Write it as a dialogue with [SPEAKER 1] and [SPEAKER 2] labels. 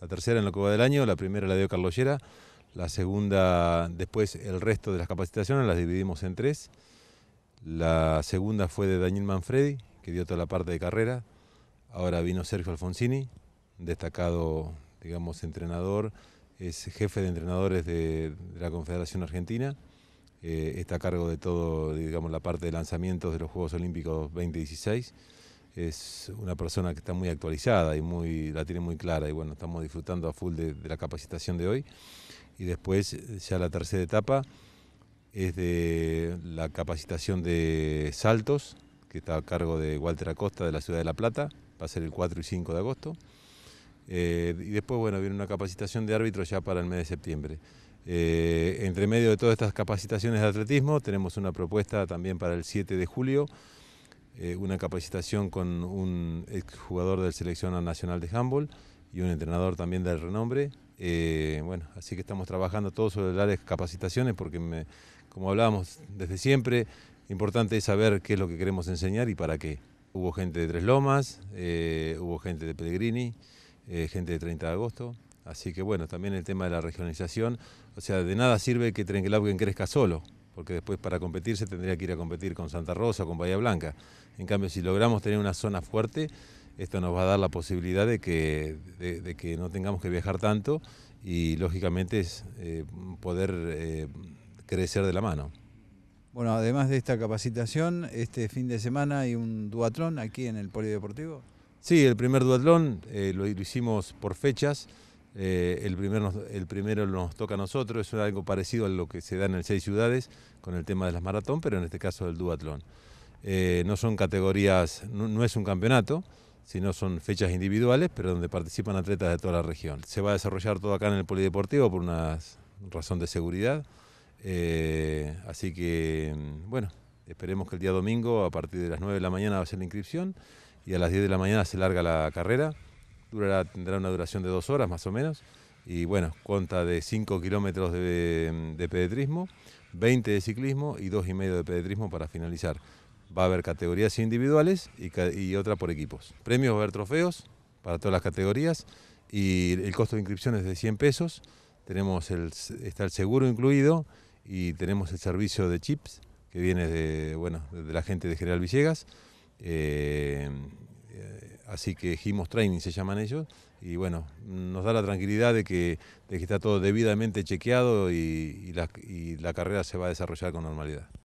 [SPEAKER 1] La tercera en la que del año, la primera la dio Carlos Lleras, la segunda, después el resto de las capacitaciones las dividimos en tres. La segunda fue de Daniel Manfredi, que dio toda la parte de carrera. Ahora vino Sergio Alfonsini, destacado, digamos, entrenador, es jefe de entrenadores de, la Confederación Argentina. Eh, está a cargo de todo, digamos, la parte de lanzamientos de los Juegos Olímpicos 2016 es una persona que está muy actualizada y muy la tiene muy clara y bueno, estamos disfrutando a full de, la capacitación de hoy. Y después ya la tercera etapa es de la capacitación de saltos, que está a cargo de Walter Acosta de la Ciudad de La Plata, va a ser el 4 y 5 de agosto. Eh, y después, bueno, viene una capacitación de árbitro ya para el mes de septiembre. Eh, entre medio de todas estas capacitaciones de atletismo, tenemos una propuesta también para el 7 de julio, eh, una capacitación con un exjugador del Selección Nacional de Handball y un entrenador también del renombre. Eh, bueno, así que estamos trabajando todos sobre las capacitaciones porque, como hablábamos desde siempre, importante es saber qué es lo que queremos enseñar y para qué. Hubo gente de Tres Lomas, eh, hubo gente de Pellegrini, gente de 30 de agosto. Así que bueno, también el tema de la regionalización. O sea, de nada sirve que Trenquelauquen crezca solo porque después para competir se tendría que ir a competir con Santa Rosa, con Bahía Blanca. En cambio, si logramos tener una zona fuerte, esto nos va a dar la posibilidad de que, de, que no tengamos que viajar tanto y lógicamente eh, poder eh, crecer de la mano. Bueno, además de esta capacitación, este fin de semana hay un duatlón aquí en el Polideportivo. Sí, el primer duatlón eh, lo hicimos por fechas. Eh, el, primero nos toca a nosotros, es algo parecido a lo que se da en el Seis Ciudades con el tema de las maratón, pero en este caso del duatlón. Eh, no son categorías, no, es un campeonato, sino son fechas individuales, pero donde participan atletas de toda la región. Se va a desarrollar todo acá en el Polideportivo por una razón de seguridad. Eh, así que, bueno, esperemos que el día domingo a partir de las 9 de la mañana va a ser la inscripción y a las 10 de la mañana se larga la carrera tendrá una duración de dos horas más o menos. Y bueno, cuenta de 5 kilómetros de, pedetrismo, 20 de ciclismo y dos y medio de pedetrismo para finalizar. Va a haber categorías individuales y, otra por equipos. Premios, va a haber trofeos para todas las categorías y el costo de inscripción es de 100 pesos. Tenemos el, está el seguro incluido y tenemos el servicio de chips que viene de, bueno, de la gente de General Villegas. Eh, eh así que gimos Training se llaman ellos, y bueno, nos da la tranquilidad de que, de que está todo debidamente chequeado y la carrera se va a desarrollar con normalidad.